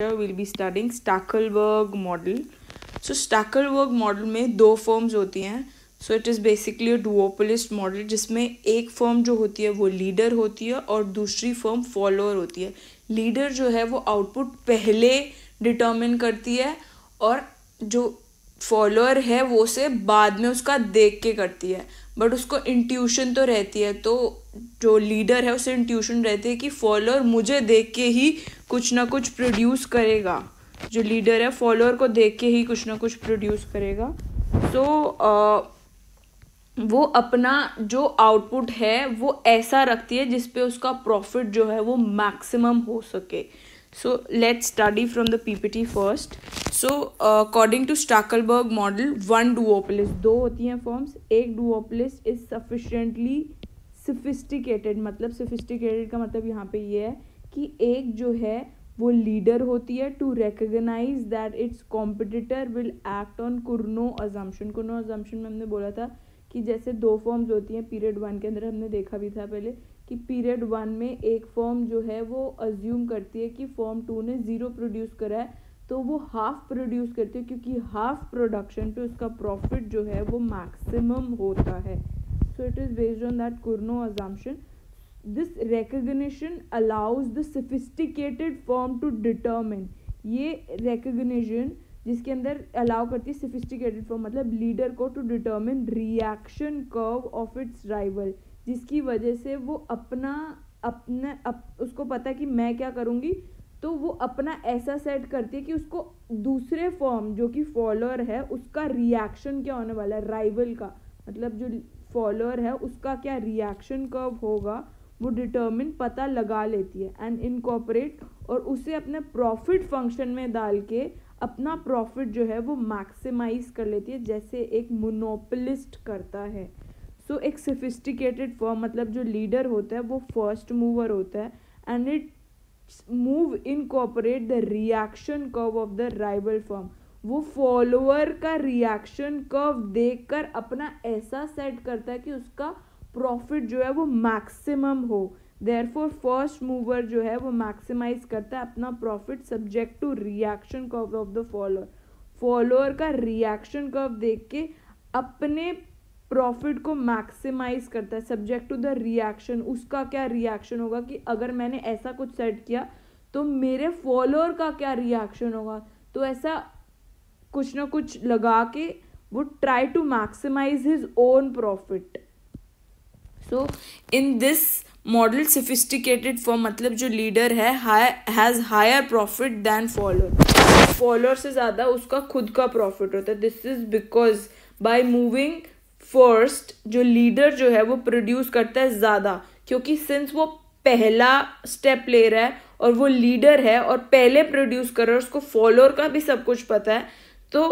Here we'll be studying Stackelberg model. So Stackelberg model में दो firms होती हैं so it is basically a duopolist model जिसमें एक फॉर्म जो होती है वो लीडर होती है और दूसरी फॉर्म फॉलोअर होती है लीडर जो है वो आउटपुट पहले डिटर्मिन करती है और जो फॉलोअर है वो से बाद में उसका देख के करती है बट उसको इंट्यूशन तो रहती है तो जो लीडर है उसे इंट्यूशन रहती है कि फॉलोअर मुझे देख के ही कुछ ना कुछ प्रोड्यूस करेगा जो लीडर है फॉलोअर को देख के ही कुछ ना कुछ प्रोड्यूस करेगा सो so, uh, वो अपना जो आउटपुट है वो ऐसा रखती है जिसपे उसका प्रॉफिट जो है वो मैक्सिमम हो सके So let's study from the PPT first. So uh, according to Stackelberg model, one duopolis, do hoti hain firms ek duopolis is sufficiently sophisticated. matlab sophisticated ka matlab yahan pe ye hai ki ek jo hai वो leader होती है to recognize that its competitor will act on Cournot assumption Cournot assumption में हमने बोला था कि जैसे दो फॉर्म्स होती हैं पीरियड वन के अंदर हमने देखा भी था पहले कि पीरियड वन में एक फॉर्म जो है वो अज्यूम करती है कि फॉर्म टू ने ज़ीरो प्रोड्यूस करा है तो वो हाफ प्रोड्यूस करती है क्योंकि हाफ प्रोडक्शन पे उसका प्रॉफिट जो है वो मैक्सिमम होता है so it is based on that Cournot assumption this recognition allows the sophisticated firm to determine ये रिकग्निशन जिसके अंदर अलाउ करती है सोफिस्टिकेटेड फॉर्म मतलब लीडर को to determine reaction curve of its rival जिसकी वजह से वो अपना अपने अप, उसको पता है कि मैं क्या करूँगी तो वो अपना ऐसा सेट करती है कि उसको दूसरे फॉर्म जो कि फॉलोअर है उसका रिएक्शन क्या होने वाला है राइवल का मतलब जो फॉलोअर है उसका क्या रिएक्शन कर्व होगा वो डिटर्मिन पता लगा लेती है एंड इनकॉपरेट और उसे अपने प्रॉफिट फंक्शन में डाल के अपना प्रॉफिट जो है वो मैक्सिमाइज कर लेती है जैसे एक मोनोपलिस्ट करता है सो so, एक सोफिस्टिकेटेड फॉर्म मतलब जो लीडर होता है वो फर्स्ट मूवर होता है and it move incorporate the reaction curve of the rival firm वो फॉलोअर का रिएक्शन कर्व देखकर अपना ऐसा सेट करता है कि उसका प्रॉफिट जो है वो मैक्सिमम हो देयर फोर फर्स्ट मूवर जो है वो मैक्सिमाइज करता है अपना profit subject to reaction curve of the follower follower का रिएक्शन कर्व देख के अपने प्रॉफिट को मैक्सिमाइज करता है सब्जेक्ट टू द रिएक्शन उसका क्या रिएक्शन होगा कि अगर मैंने ऐसा कुछ सेट किया तो मेरे फॉलोअर का क्या रिएक्शन होगा तो ऐसा कुछ ना कुछ लगा के वो try to maximize his own profit so in this model sophisticated firm मतलब जो लीडर है has higher profit than follower follower से ज़्यादा उसका खुद का प्रॉफिट होता है this is because by moving first जो लीडर जो है वो प्रोड्यूस करता है ज़्यादा क्योंकि सिंस वो पहला स्टेप ले रहा है और वो लीडर है और पहले प्रोड्यूस कर रहा है उसको फॉलोअर का भी सब कुछ पता है तो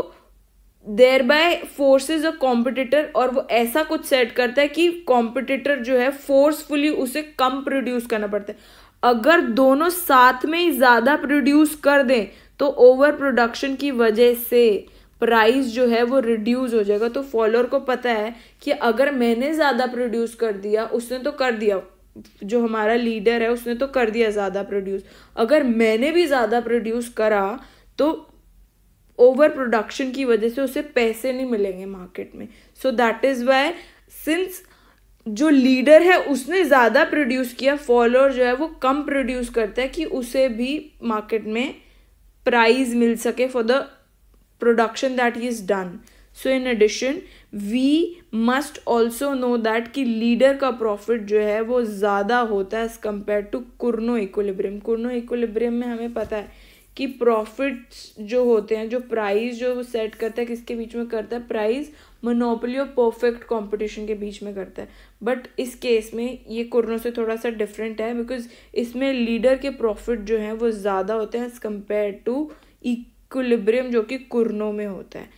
thereby forces a competitor और वो ऐसा कुछ सेट करता है कि कॉम्पिटिटर जो है फोर्सफुली उसे कम प्रोड्यूस करना पड़ता है अगर दोनों साथ में ही ज़्यादा प्रोड्यूस कर दें तो ओवर प्रोडक्शन की वजह से प्राइस जो है वो रिड्यूस हो जाएगा तो फॉलोअर को पता है कि अगर मैंने ज़्यादा प्रोड्यूस कर दिया उसने तो कर दिया जो हमारा लीडर है उसने तो कर दिया ज़्यादा प्रोड्यूस अगर मैंने भी ज़्यादा प्रोड्यूस करा तो ओवर प्रोडक्शन की वजह से उसे पैसे नहीं मिलेंगे मार्केट में so that is why since जो लीडर है उसने ज़्यादा प्रोड्यूस किया फॉलोअर जो है वो कम प्रोड्यूस करता है कि उसे भी मार्केट में प्राइज मिल सके for the production that is done so in addition we must also know that कि लीडर का प्रॉफिट जो है वो ज़्यादा होता है as compare to Cournot equilibrium Cournot equilibrium में हमें पता है कि प्रॉफिट्स जो होते हैं जो प्राइस जो सेट करता है किसके बीच में करता है प्राइस मोनोपोली और परफेक्ट कंपटीशन के बीच में करता है बट इस केस में ये कोरोना से थोड़ा सा डिफरेंट है बिकॉज इसमें लीडर के प्रॉफिट जो हैं वो ज़्यादा होते हैं एज़ कम्पेयर टू इक्विलिब्रियम जो कि कुरनों में होता है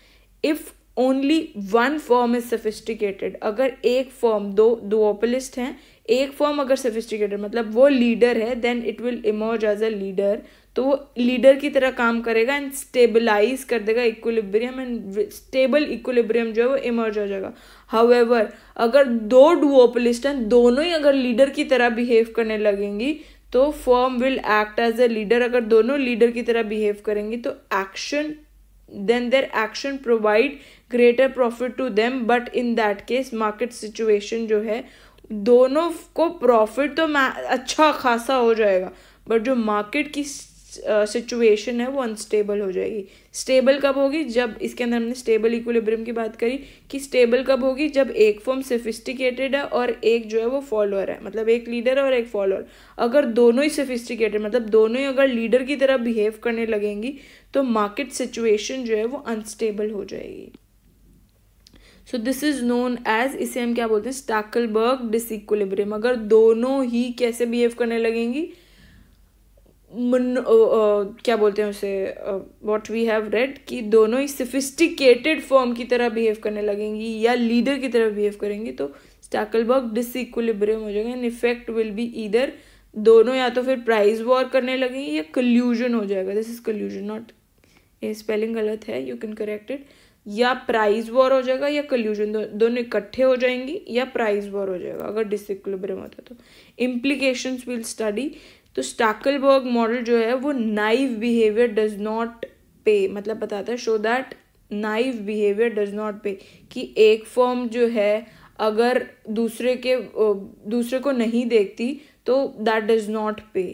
if only one firm is sophisticated अगर एक फॉर्म दो ओपलिस्ट हैं एक फॉर्म अगर सफिस्टिकेटेड मतलब वो लीडर है then it will emerge as a leader तो वो लीडर की तरह काम करेगा एंड स्टेबलाइज कर देगा इक्विलिब्रियम एंड स्टेबल इक्विलिब्रियम जो है वो इमर्ज हो जाएगा हाउएवर अगर दो डुओपलिस्ट हैं दोनों ही अगर लीडर की तरह बिहेव करने लगेंगी तो firm will act as a leader अगर दोनों लीडर की तरह बिहेव करेंगी तो action then their action provide greater profit to them but in that case market situation जो है दोनों को प्रॉफिट तो अच्छा खासा हो जाएगा बट जो मार्केट की सिचुएशन है वो अनस्टेबल हो जाएगी स्टेबल कब होगी जब इसके अंदर हमने स्टेबल इक्विलिब्रियम की बात करी कि स्टेबल कब होगी जब एक फॉर्म सफिस्टिकेटेड है और एक जो है वो फॉलोअर है मतलब एक लीडर और एक फॉलोअर अगर दोनों ही सफिस्टिकेटेड मतलब दोनों ही अगर लीडर की तरह बिहेव करने लगेंगी तो मार्केट सिचुएशन जो है वो अनस्टेबल हो जाएगी so this is known as इसे हम क्या बोलते हैं स्टाकलबर्ग डिसइक्विलिब्रियम अगर दोनों ही कैसे बिहेव करने लगेंगी मन uh, uh, क्या बोलते हैं उसे वॉट वी हैव रेड कि दोनों ही सिफिस्टिकेटेड फॉर्म की तरह बिहेव करने लगेंगी या लीडर की तरह बिहेव करेंगी तो स्टैकलबर्ग डिसइक्विलिब्रियम हो जाएगा and effect will be either दोनों या तो फिर प्राइज वॉर करने लगेंगे या कल्यूजन हो जाएगा दिस इज कल्यूजन नॉट ये स्पेलिंग गलत है यू कैन करेक्ट इट या प्राइज वॉर हो जाएगा या कल्यूजन दो, दोनों इकट्ठे हो जाएंगी या प्राइज वॉर हो जाएगा अगर डिसइक्विलिब्रियम होता तो इम्प्लीकेशन विल स्टडी तो स्टाकलबर्ग मॉडल जो है वो नाइव बिहेवियर डज नॉट पे मतलब बताता है show that naive behaviour does not pay कि एक फॉर्म जो है अगर दूसरे के दूसरे को नहीं देखती तो दैट डज नॉट पे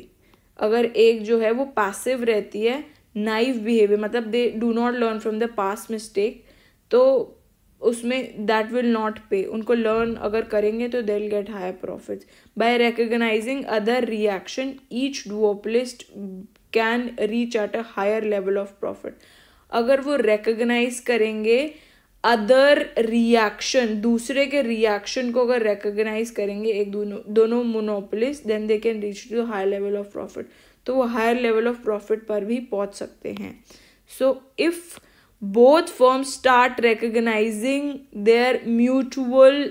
अगर एक जो है वो पैसिव रहती है नाइव बिहेवियर मतलब they do not learn from the past mistake तो उसमें दैट विल नॉट पे उनको लर्न अगर करेंगे तो they will get higher profits by recognizing other reaction each duopolist can reach at a higher level of profit अगर वो recognise करेंगे अदर रिएक्शन दूसरे के रिएक्शन को अगर रिकग्नाइज करेंगे एक दोनों दोनों monopolist then they can reach to higher level of profit तो वो हायर लेवल ऑफ प्रॉफिट पर भी पहुंच सकते हैं so if both firms start recognizing their mutual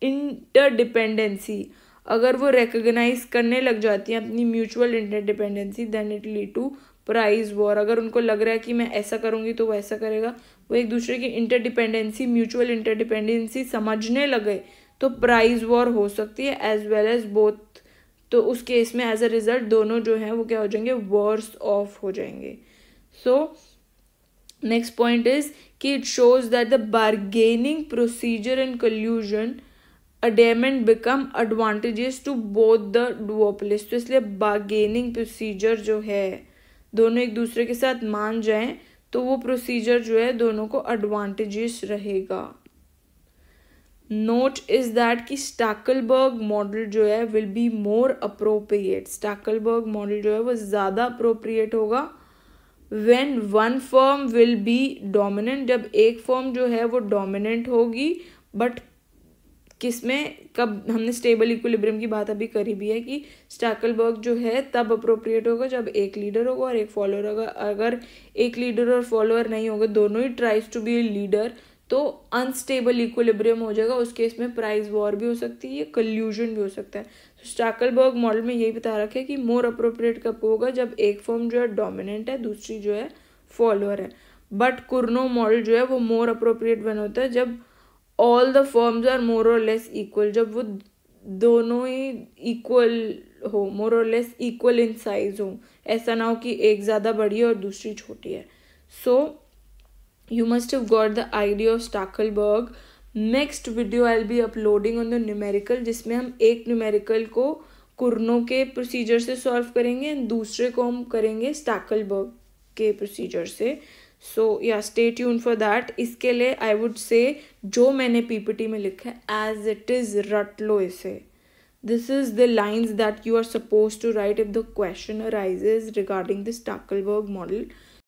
interdependency अगर वो रिकोगनाइज करने लग जाती हैं अपनी mutual interdependency then it lead to price war अगर उनको लग रहा है कि मैं ऐसा करूँगी तो वो ऐसा करेगा वो एक दूसरे की इंटरडिपेंडेंसी म्यूचुअल इंटरडिपेंडेंसी समझने लगे तो प्राइज वॉर हो सकती है एज वेल एज बोथ तो उस केस में एज अ रिजल्ट दोनों जो हैं वो क्या हो जाएंगे वर्स ऑफ हो जाएंगे so so, next point is कि it shows that the bargaining procedure in collusion adamant become advantages to both the duopolists तो इसलिए बार्गेनिंग प्रोसीजर जो है दोनों एक दूसरे के साथ मान जाएं तो वो प्रोसीजर जो है दोनों को एडवांटेजेस रहेगा नोट इज दैट कि स्टाकलबर्ग मॉडल जो है will be more appropriate Stackelberg model जो है वो ज़्यादा अप्रोप्रिएट होगा when one firm will be dominant जब एक फॉर्म जो है वो डोमिनेंट होगी बट किस में कब हमने स्टेबल इक्विलिब्रियम की बात अभी करी भी है कि स्टैकलबर्ग जो है तब अप्रोप्रिएट होगा जब एक लीडर होगा और एक फॉलोअर होगा अगर एक लीडर और फॉलोअर नहीं होगा दोनों ही ट्राइज टू बी लीडर तो अनस्टेबल इक्विलिब्रियम हो जाएगा उस केस में प्राइस वॉर भी हो सकती है कल्यूजन भी हो सकता है तो स्टाकलबर्ग मॉडल में यही बता रखा है कि मोर अप्रोप्रिएट कब होगा जब एक फॉर्म जो है डोमिनेंट है दूसरी जो है फॉलोअर है बट कुरनो मॉडल जो है वो मोर अप्रोप्रिएट बन होता है जब all the firms are more और लेस इक्वल जब वो दोनों ही इक्वल हो मोर और लेस इक्वल इन साइज हो ऐसा ना हो कि एक ज़्यादा बड़ी है और दूसरी छोटी है so so, you must have got the idea of Stackelberg next video I be uploading on the numerical जिसमें हम एक न्यूमेरिकल को कुरनों के प्रोसीजर से सॉल्व करेंगे एंड दूसरे को हम करेंगे स्टाकलबर्ग के प्रोसीजर से सो या स्टे ट्यून फॉर दैट इसके लिए आई वुड से जो मैंने पीपीटी में लिखा है एज इट इज़ रट लो इसे this is the lines that you are suppose to write if the question arises regarding the Stackelberg model